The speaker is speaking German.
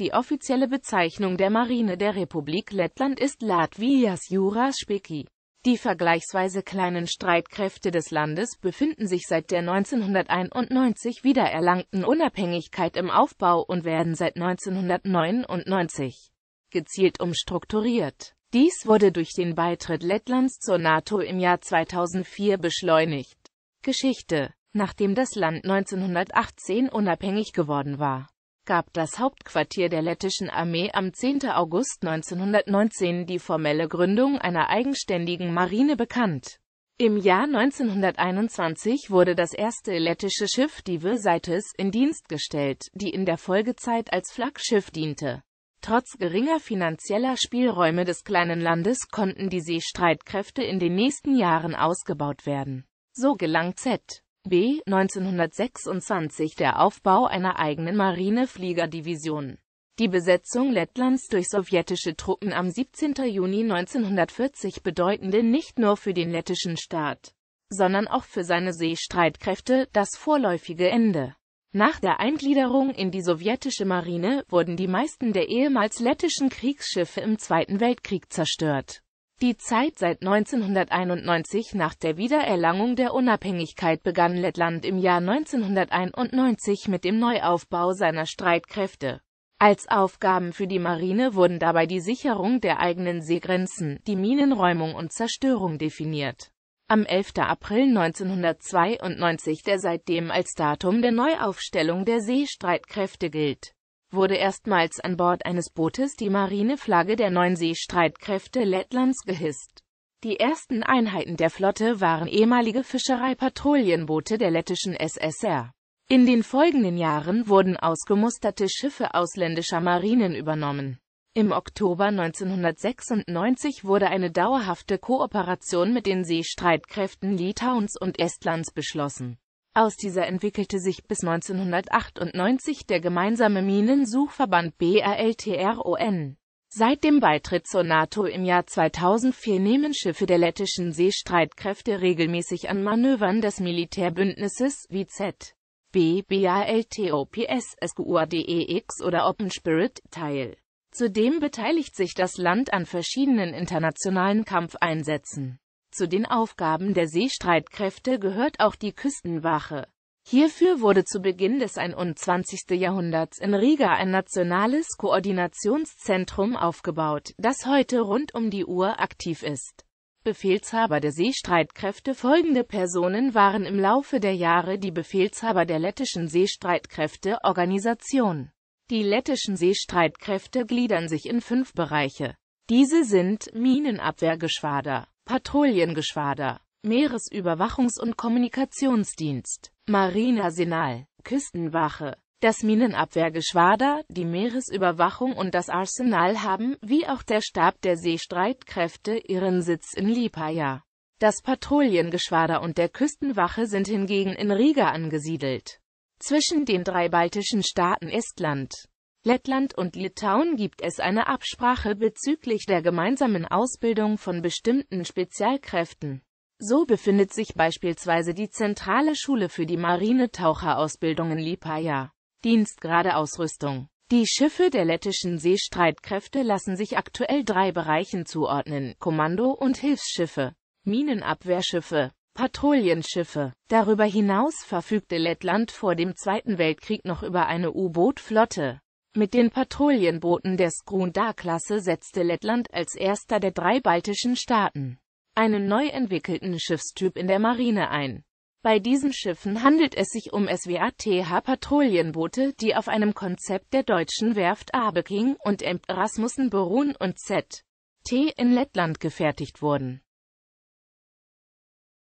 Die offizielle Bezeichnung der Marine der Republik Lettland ist Latvias Juras Speki. Die vergleichsweise kleinen Streitkräfte des Landes befinden sich seit der 1991 wiedererlangten Unabhängigkeit im Aufbau und werden seit 1999 gezielt umstrukturiert. Dies wurde durch den Beitritt Lettlands zur NATO im Jahr 2004 beschleunigt. Geschichte Nachdem das Land 1918 unabhängig geworden war, gab das Hauptquartier der lettischen Armee am 10. August 1919 die formelle Gründung einer eigenständigen Marine bekannt. Im Jahr 1921 wurde das erste lettische Schiff, die Virsaitis, in Dienst gestellt, die in der Folgezeit als Flaggschiff diente. Trotz geringer finanzieller Spielräume des kleinen Landes konnten die Seestreitkräfte in den nächsten Jahren ausgebaut werden. So gelang Z. B. 1926 der Aufbau einer eigenen Marinefliegerdivision. Die Besetzung Lettlands durch sowjetische Truppen am 17. Juni 1940 bedeutende nicht nur für den lettischen Staat, sondern auch für seine Seestreitkräfte das vorläufige Ende. Nach der Eingliederung in die sowjetische Marine wurden die meisten der ehemals lettischen Kriegsschiffe im Zweiten Weltkrieg zerstört. Die Zeit seit 1991 nach der Wiedererlangung der Unabhängigkeit begann Lettland im Jahr 1991 mit dem Neuaufbau seiner Streitkräfte. Als Aufgaben für die Marine wurden dabei die Sicherung der eigenen Seegrenzen, die Minenräumung und Zerstörung definiert. Am 11. April 1992, der seitdem als Datum der Neuaufstellung der Seestreitkräfte gilt wurde erstmals an Bord eines Bootes die Marineflagge der neuen Seestreitkräfte Lettlands gehisst. Die ersten Einheiten der Flotte waren ehemalige Fischereipatrouillenboote der lettischen SSR. In den folgenden Jahren wurden ausgemusterte Schiffe ausländischer Marinen übernommen. Im Oktober 1996 wurde eine dauerhafte Kooperation mit den Seestreitkräften Litauens und Estlands beschlossen aus dieser entwickelte sich bis 1998 der gemeinsame Minensuchverband BALTRON. Seit dem Beitritt zur NATO im Jahr 2004 nehmen Schiffe der lettischen Seestreitkräfte regelmäßig an Manövern des Militärbündnisses wie Z. B, BALTOPS, SQADEX oder Open Spirit teil. Zudem beteiligt sich das Land an verschiedenen internationalen Kampfeinsätzen. Zu den Aufgaben der Seestreitkräfte gehört auch die Küstenwache. Hierfür wurde zu Beginn des 21. Jahrhunderts in Riga ein nationales Koordinationszentrum aufgebaut, das heute rund um die Uhr aktiv ist. Befehlshaber der Seestreitkräfte Folgende Personen waren im Laufe der Jahre die Befehlshaber der lettischen Seestreitkräfte-Organisation. Die lettischen Seestreitkräfte gliedern sich in fünf Bereiche. Diese sind Minenabwehrgeschwader, Patrouillengeschwader, Meeresüberwachungs- und Kommunikationsdienst, Marinasenal, Küstenwache, das Minenabwehrgeschwader, die Meeresüberwachung und das Arsenal haben, wie auch der Stab der Seestreitkräfte, ihren Sitz in Lipaja. Das Patrouillengeschwader und der Küstenwache sind hingegen in Riga angesiedelt. Zwischen den drei baltischen Staaten Estland, Lettland und Litauen gibt es eine Absprache bezüglich der gemeinsamen Ausbildung von bestimmten Spezialkräften. So befindet sich beispielsweise die zentrale Schule für die Marinetaucherausbildung in Lipaja. Dienstgradeausrüstung Die Schiffe der lettischen Seestreitkräfte lassen sich aktuell drei Bereichen zuordnen, Kommando- und Hilfsschiffe, Minenabwehrschiffe, Patrouillenschiffe. Darüber hinaus verfügte Lettland vor dem Zweiten Weltkrieg noch über eine U-Boot-Flotte. Mit den Patrouillenbooten der Skrunda-Klasse setzte Lettland als erster der drei baltischen Staaten einen neu entwickelten Schiffstyp in der Marine ein. Bei diesen Schiffen handelt es sich um SWATH-Patrouillenboote, die auf einem Konzept der deutschen Werft Abeking und M. Rasmussen beruhen und Z.T. in Lettland gefertigt wurden